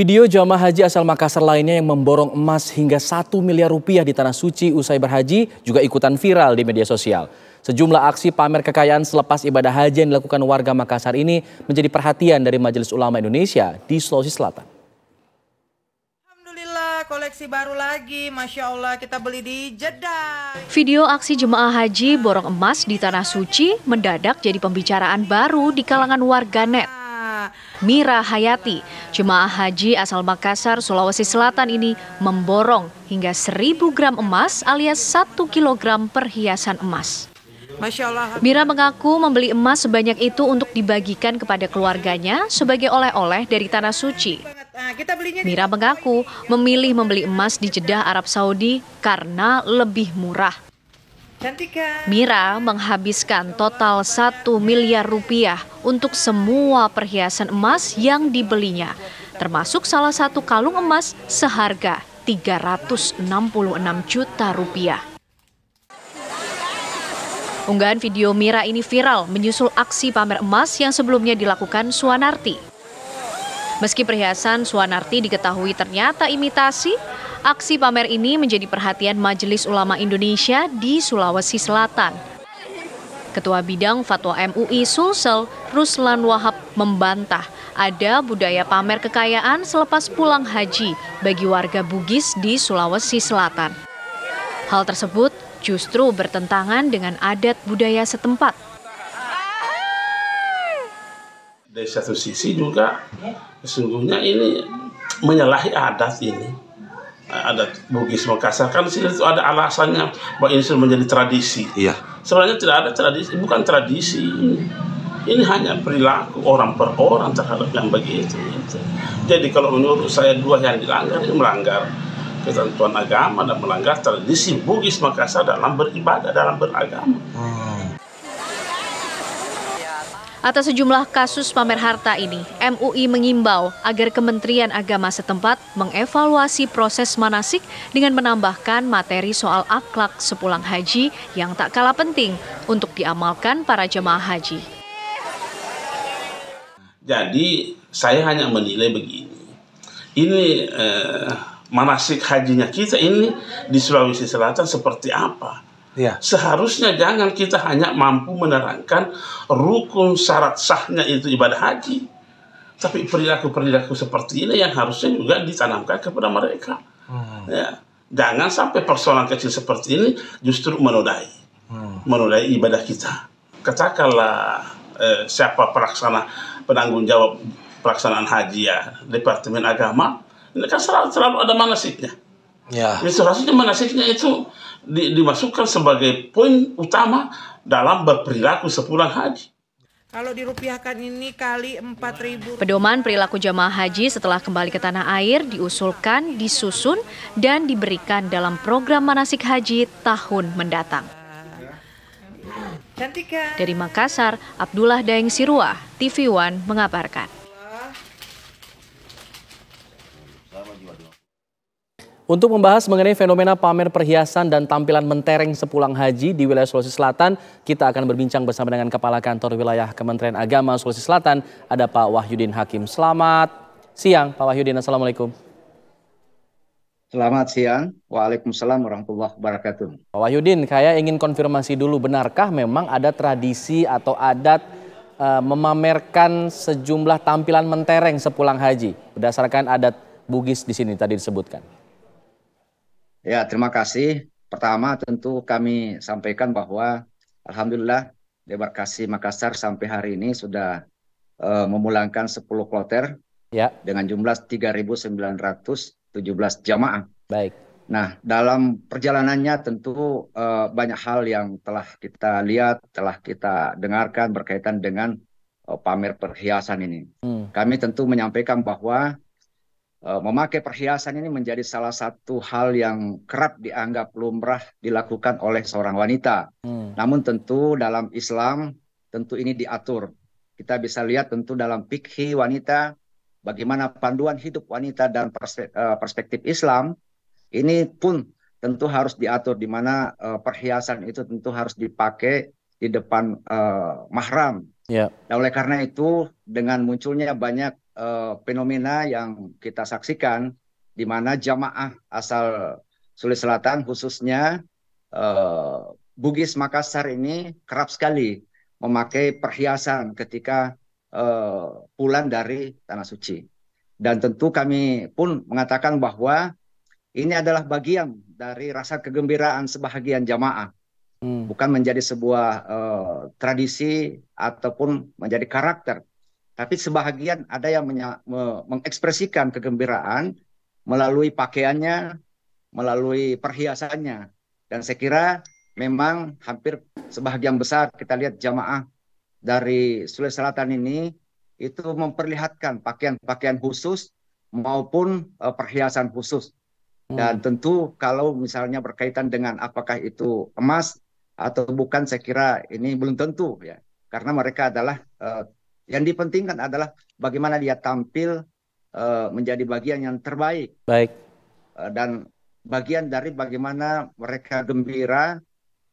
Video jamaah haji asal Makassar lainnya yang memborong emas hingga 1 miliar rupiah di Tanah Suci usai berhaji juga ikutan viral di media sosial. Sejumlah aksi pamer kekayaan selepas ibadah haji yang dilakukan warga Makassar ini menjadi perhatian dari Majelis Ulama Indonesia di Sulawesi Selatan. Alhamdulillah koleksi baru lagi, Masya Allah kita beli di Jeddah. Video aksi jemaah haji borong emas di Tanah Suci mendadak jadi pembicaraan baru di kalangan warganet. Mira Hayati, jemaah haji asal Makassar, Sulawesi Selatan ini memborong hingga 1000 gram emas alias 1 kilogram perhiasan emas. Mira mengaku membeli emas sebanyak itu untuk dibagikan kepada keluarganya sebagai oleh-oleh dari Tanah Suci. Ah, Mira mengaku memilih membeli emas di Jeddah Arab Saudi karena lebih murah. Mira menghabiskan total 1 miliar rupiah untuk semua perhiasan emas yang dibelinya, termasuk salah satu kalung emas seharga 366 juta rupiah. Unggahan video Mira ini viral menyusul aksi pamer emas yang sebelumnya dilakukan Suanarti. Meski perhiasan Suanarti diketahui ternyata imitasi, Aksi pamer ini menjadi perhatian Majelis Ulama Indonesia di Sulawesi Selatan. Ketua Bidang Fatwa MUI Sulsel, Ruslan Wahab membantah ada budaya pamer kekayaan selepas pulang haji bagi warga Bugis di Sulawesi Selatan. Hal tersebut justru bertentangan dengan adat budaya setempat. Dari satu sisi juga, sesungguhnya ini menyalahi adat ini Eh, ada Bugis Makassar kan itu ada alasannya bahwa ini sudah menjadi tradisi. Iya. Sebenarnya tidak ada tradisi, bukan tradisi. Ini hanya perilaku orang per orang terhadap yang begitu. Gitu. Jadi kalau menurut saya dua yang dilanggar itu melanggar ketentuan agama dan melanggar tradisi Bugis Makassar dalam beribadah dalam beragama. Hmm. Atas sejumlah kasus pamer harta ini, MUI mengimbau agar Kementerian Agama setempat mengevaluasi proses manasik dengan menambahkan materi soal akhlak sepulang haji yang tak kalah penting untuk diamalkan para jemaah haji. Jadi saya hanya menilai begini, ini eh, manasik hajinya kita ini di Sulawesi Selatan seperti apa? Ya. Seharusnya jangan kita hanya mampu menerangkan rukun syarat sahnya itu ibadah haji. Tapi perilaku-perilaku seperti ini yang harusnya juga ditanamkan kepada mereka. Hmm. Ya. Jangan sampai persoalan kecil seperti ini justru menodai. Hmm. Menodai ibadah kita. Katakanlah eh, siapa pelaksana penanggung jawab pelaksanaan haji ya, Departemen Agama, ini kan selalu, selalu ada manasiknya. Ya. itu harusnya manasiknya itu di, dimasukkan sebagai poin utama dalam berperilaku sepulang haji. Kalau dirupiahkan ini kali 4.000. Pedoman perilaku jamaah haji setelah kembali ke tanah air diusulkan, disusun, dan diberikan dalam program manasik haji tahun mendatang. Dari Makassar, Abdullah Daeng Sirwa, TV One mengabarkan. Untuk membahas mengenai fenomena pamer perhiasan dan tampilan mentereng sepulang haji di wilayah Sulawesi Selatan, kita akan berbincang bersama dengan Kepala Kantor Wilayah Kementerian Agama Sulawesi Selatan, ada Pak Wahyudin Hakim. Selamat siang, Pak Wahyudin. Assalamualaikum. Selamat siang. Waalaikumsalam warahmatullahi wabarakatuh. Pak Wahyudin, saya ingin konfirmasi dulu, benarkah memang ada tradisi atau adat e, memamerkan sejumlah tampilan mentereng sepulang haji berdasarkan adat Bugis di sini tadi disebutkan? Ya, terima kasih. Pertama, tentu kami sampaikan bahwa Alhamdulillah debarkasi Makassar sampai hari ini sudah uh, memulangkan 10 kloter ya. dengan jumlah 3.917 jamaah. Baik. Nah, dalam perjalanannya tentu uh, banyak hal yang telah kita lihat, telah kita dengarkan berkaitan dengan uh, pamer perhiasan ini. Hmm. Kami tentu menyampaikan bahwa Eh, memakai perhiasan ini menjadi salah satu hal yang kerap dianggap lumrah dilakukan oleh seorang wanita. Hmm. Namun tentu dalam Islam tentu ini diatur. Kita bisa lihat tentu dalam pikhi wanita bagaimana panduan hidup wanita dan eh, perspektif Islam ini pun tentu harus diatur di mana eh, perhiasan itu tentu harus dipakai di depan uh, mahram. Yeah. Nah, oleh karena itu dengan munculnya banyak uh, fenomena yang kita saksikan di mana jamaah asal Sulawesi Selatan khususnya uh, Bugis Makassar ini kerap sekali memakai perhiasan ketika uh, pulang dari tanah suci. Dan tentu kami pun mengatakan bahwa ini adalah bagian dari rasa kegembiraan sebahagian jamaah. Hmm. Bukan menjadi sebuah uh, tradisi ataupun menjadi karakter tapi sebahagian ada yang mengekspresikan kegembiraan melalui pakaiannya, melalui perhiasannya. Dan saya kira memang hampir sebahagian besar kita lihat jamaah dari Sulawesi Selatan ini itu memperlihatkan pakaian-pakaian khusus maupun e, perhiasan khusus. Hmm. Dan tentu kalau misalnya berkaitan dengan apakah itu emas atau bukan, saya kira ini belum tentu ya, karena mereka adalah uh, yang dipentingkan adalah bagaimana dia tampil uh, menjadi bagian yang terbaik. Baik. Uh, dan bagian dari bagaimana mereka gembira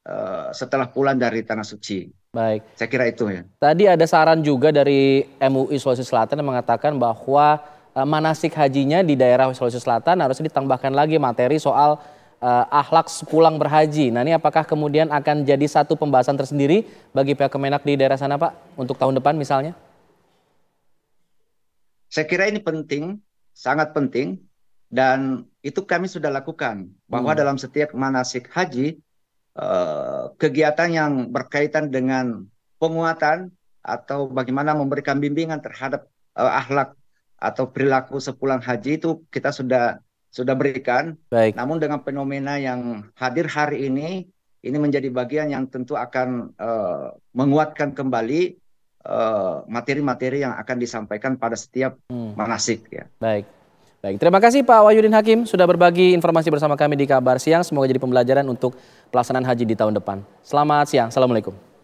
uh, setelah pulang dari tanah suci. Baik. Saya kira itu ya. Tadi ada saran juga dari MUI Sulawesi Selatan yang mengatakan bahwa manasik hajinya di daerah Sulawesi Selatan harus ditambahkan lagi materi soal uh, ahlak pulang berhaji. Nah ini apakah kemudian akan jadi satu pembahasan tersendiri bagi pihak Kemenak di daerah sana Pak untuk tahun depan misalnya? Saya kira ini penting, sangat penting, dan itu kami sudah lakukan bahwa hmm. dalam setiap manasik haji eh, kegiatan yang berkaitan dengan penguatan atau bagaimana memberikan bimbingan terhadap eh, akhlak ahlak atau perilaku sepulang haji itu kita sudah sudah berikan. Baik. Namun dengan fenomena yang hadir hari ini, ini menjadi bagian yang tentu akan eh, menguatkan kembali Eh, materi-materi uh, yang akan disampaikan pada setiap hmm. manasik ya. Baik. Baik, terima kasih Pak Wahyudin Hakim sudah berbagi informasi bersama kami di Kabar Siang. Semoga jadi pembelajaran untuk pelaksanaan haji di tahun depan. Selamat siang. Assalamualaikum.